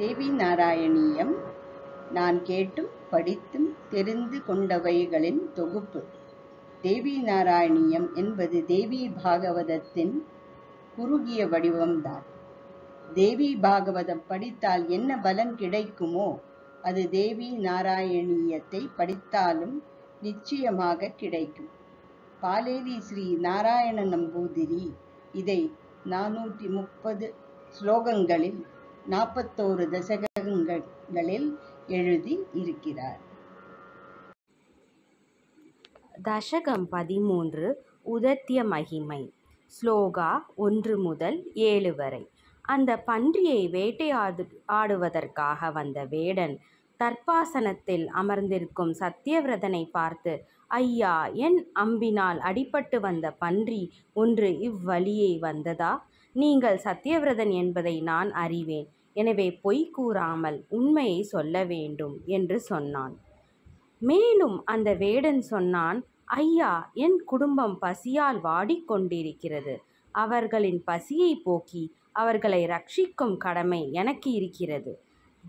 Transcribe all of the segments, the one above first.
தேவி நாராயணியம் நான் கேட்டும் படித்தும் தெரிந்து கொண்டவைகளின் தொகுப்பு தேவி நாராயணியம் என்பது தேவி பாகவதத்தின் குறுகிய வடிவம்தான் தேவி பாகவதம் படித்தால் என்ன பலன் கிடைக்குமோ அது தேவி நாராயணியத்தை படித்தாலும் நிச்சயமாக கிடைக்கும் பாலேரி ஸ்ரீ நாராயண நம்பூதிரி இதை நானூற்றி முப்பது ஸ்லோகங்களில் நாற்பத்தோரு தசகங்களில் எழுதி இருக்கிறார் தசகம் பதிமூன்று உதத்திய மகிமை ஸ்லோகா ஒன்று முதல் ஏழு வரை அந்த பன்றியை வேட்டையாடு ஆடுவதற்காக வந்த வேடன் தற்பாசனத்தில் அமர்ந்திருக்கும் சத்தியவிரதனை பார்த்து ஐயா என் அம்பினால் அடிபட்டு வந்த பன்றி ஒன்று இவ்வழியை வந்ததா நீங்கள் சத்தியவிரதன் என்பதை நான் அறிவேன் எனவே பொய் கூறாமல் உண்மையை சொல்ல வேண்டும் என்று சொன்னான் மேலும் அந்த வேடன் சொன்னான் ஐயா என் குடும்பம் பசியால் வாடிக்கொண்டிருக்கிறது அவர்களின் பசியை போக்கி அவர்களை ரட்சிக்கும் கடமை எனக்கு இருக்கிறது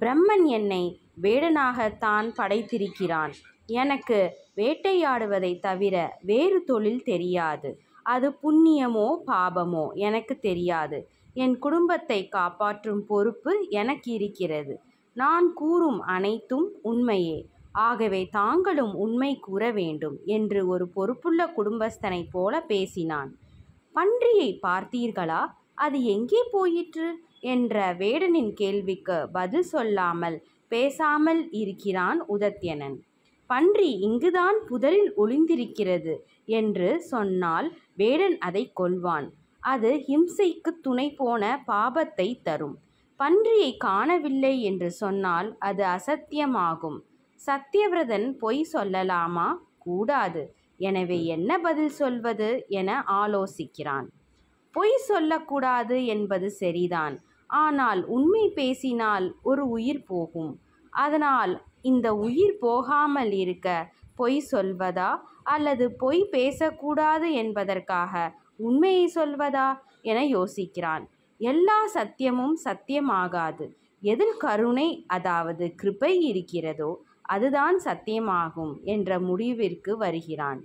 பிரம்மன் என்னை வேடனாகத்தான் படைத்திருக்கிறான் எனக்கு வேட்டையாடுவதை தவிர வேறு தொழில் தெரியாது அது புண்ணியமோ பாபமோ எனக்கு தெரியாது என் குடும்பத்தை காப்பாற்றும் பொறுப்பு எனக்கு இருக்கிறது நான் கூறும் அனைத்தும் உண்மையே ஆகவே தாங்களும் உண்மை கூற வேண்டும் என்று ஒரு பொறுப்புள்ள குடும்பஸ்தனைப் போல பேசினான் பன்றியை பார்த்தீர்களா அது எங்கே போயிற்று என்ற வேடனின் கேள்விக்கு பதில் சொல்லாமல் பேசாமல் இருக்கிறான் உதத்தியனன் பன்றி இங்குதான் புதரில் ஒளிந்திருக்கிறது என்று சொன்னால் வேடன் அதை கொள்வான் அது ஹிம்சைக்கு துணை போன பாபத்தை தரும் பன்றியை காணவில்லை என்று சொன்னால் அது அசத்தியமாகும் சத்தியவிரதன் பொய் சொல்லலாமா கூடாது எனவே என்ன பதில் சொல்வது என ஆலோசிக்கிறான் பொய் சொல்லக்கூடாது என்பது சரிதான் ஆனால் உண்மை பேசினால் ஒரு உயிர் போகும் அதனால் இந்த உயிர் போகாமல் இருக்க பொய் சொல்வதா அல்லது பொய் பேசக்கூடாது என்பதற்காக உண்மையை சொல்வதா என யோசிக்கிறான் எல்லா சத்தியமும் சத்தியமாகாது எதில் கருணை அதாவது கிருபை இருக்கிறதோ அதுதான் சத்தியமாகும் என்ற முடிவிற்கு வருகிறான்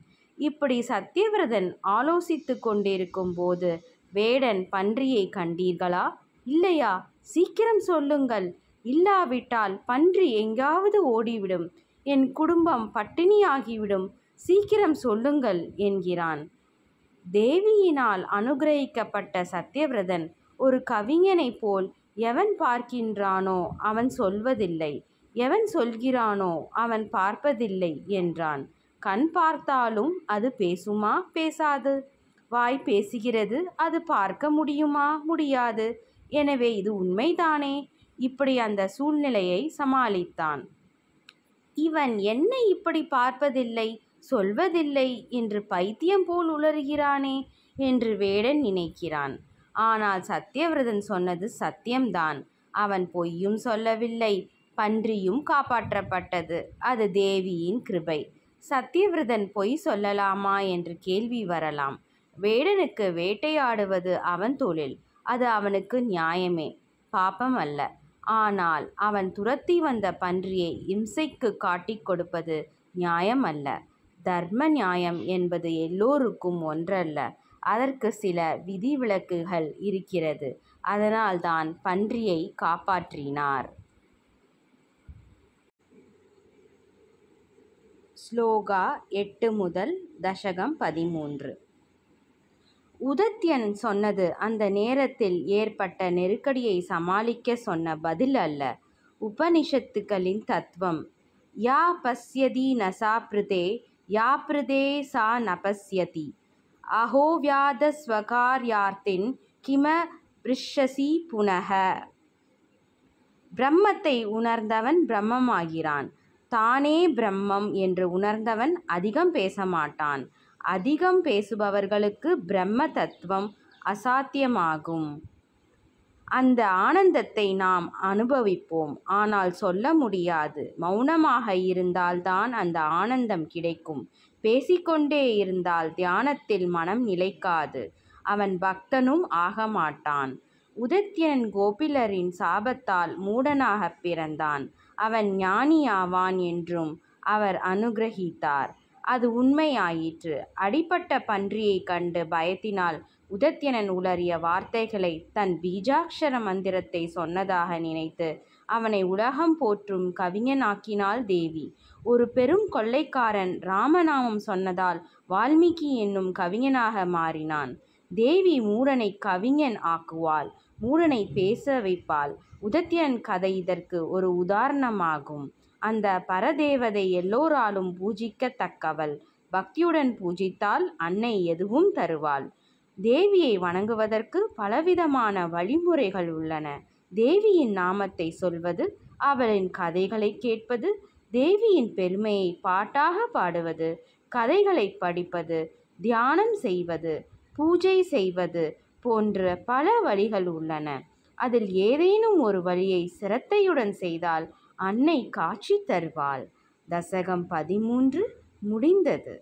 இப்படி சத்தியவிரதன் ஆலோசித்து கொண்டிருக்கும் போது வேடன் பன்றியை கண்டீர்களா இல்லையா சீக்கிரம் சொல்லுங்கள் இல்லாவிட்டால் பன்றி எங்காவது ஓடிவிடும் என் குடும்பம் பட்டினியாகிவிடும் சீக்கிரம் சொல்லுங்கள் என்கிறான் தேவியினால் அனுகிரகிக்கப்பட்ட சத்யவிரதன் ஒரு கவிஞனைப் போல் எவன் பார்க்கின்றானோ அவன் சொல்வதில்லை எவன் சொல்கிறானோ அவன் பார்ப்பதில்லை என்றான் கண் பார்த்தாலும் அது பேசுமா பேசாது வாய் பேசுகிறது அது பார்க்க முடியுமா முடியாது எனவே இது உண்மைதானே இப்படி அந்த சூழ்நிலையை சமாளித்தான் இவன் என்னை இப்படி பார்ப்பதில்லை சொல்வதில்லை என்று பைத்தியம் போல் உளறுகிறானே என்று வேடன் நினைக்கிறான் ஆனால் சத்தியவிரதன் சொன்னது சத்தியம்தான் அவன் பொய்யும் சொல்லவில்லை பன்றியும் காப்பாற்றப்பட்டது அது தேவியின் கிருபை சத்தியவிரதன் பொய் சொல்லலாமா என்று கேள்வி வரலாம் வேடனுக்கு வேட்டையாடுவது அவன் தொழில் அது அவனுக்கு நியாயமே பாப்பம் அல்ல ஆனால் அவன் துரத்தி வந்த பன்றியை இம்சைக்கு காட்டிக் கொடுப்பது நியாயம் அல்ல தர்ம நியாயம் என்பது எல்லோருக்கும் ஒன்றல்ல அதற்கு சில விதிவிலக்குகள் இருக்கிறது அதனால் தான் பன்றியை காப்பாற்றினார் ஸ்லோகா எட்டு முதல் தசகம் பதிமூன்று உதத்யன் சொன்னது அந்த நேரத்தில் ஏற்பட்ட நெருக்கடியை சமாளிக்க சொன்ன பதில் அல்ல உபனிஷத்துக்களின் தத்துவம் யா பஸ்யதி நசாப்ருதே या சா நபஸ்யதி न அகோவியாதஸ்வகாரியார்த்தின் கிம பிரிஷசி புனக பிரம்மத்தை உணர்ந்தவன் பிரம்மமாகிறான் தானே பிரம்மம் என்று உணர்ந்தவன் அதிகம் பேசமாட்டான் அதிகம் பேசுபவர்களுக்கு பிரம்ம தத்துவம் அசாத்தியமாகும் அந்த ஆனந்தத்தை நாம் அனுபவிப்போம் ஆனால் சொல்ல முடியாது மௌனமாக இருந்தால்தான் அந்த ஆனந்தம் கிடைக்கும் பேசிக்கொண்டே இருந்தால் தியானத்தில் மனம் நிலைக்காது அவன் பக்தனும் ஆக மாட்டான் உதத்தியன் கோபிலரின் சாபத்தால் மூடனாக பிறந்தான் அவன் ஞானி ஆவான் என்றும் அவர் அனுகிரகித்தார் அது உண்மையாயிற்று அடிப்பட்ட பன்றியை கண்டு பயத்தினால் உதத்தியனன் உளறிய வார்த்தைகளை தன் பீஜாட்சர மந்திரத்தை சொன்னதாக நினைத்து அவனை உலகம் போற்றும் கவிஞனாக்கினாள் தேவி ஒரு பெரும் கொள்ளைக்காரன் ராமநாமம் சொன்னதால் வால்மீகி என்னும் கவிஞனாக மாறினான் தேவி மூடனை கவிஞன் ஆக்குவாள் மூடனை பேச வைப்பாள் உதத்தியன் கதை இதற்கு ஒரு உதாரணமாகும் அந்த பரதேவதை எல்லோராலும் பூஜிக்கத்தக்கவள் பக்தியுடன் பூஜித்தால் அன்னை எதுவும் தருவாள் தேவியை வணங்குவதற்கு பலவிதமான வழிமுறைகள் உள்ளன தேவியின் நாமத்தை சொல்வது அவளின் கதைகளை கேட்பது தேவியின் பெருமையை பாட்டாக பாடுவது கதைகளை படிப்பது தியானம் செய்வது பூஜை செய்வது போன்ற பல வழிகள் உள்ளன அதில் ஏதேனும் ஒரு வழியை சிரத்தையுடன் செய்தால் அன்னை காட்சி தருவாள் தசகம் பதிமூன்று முடிந்தது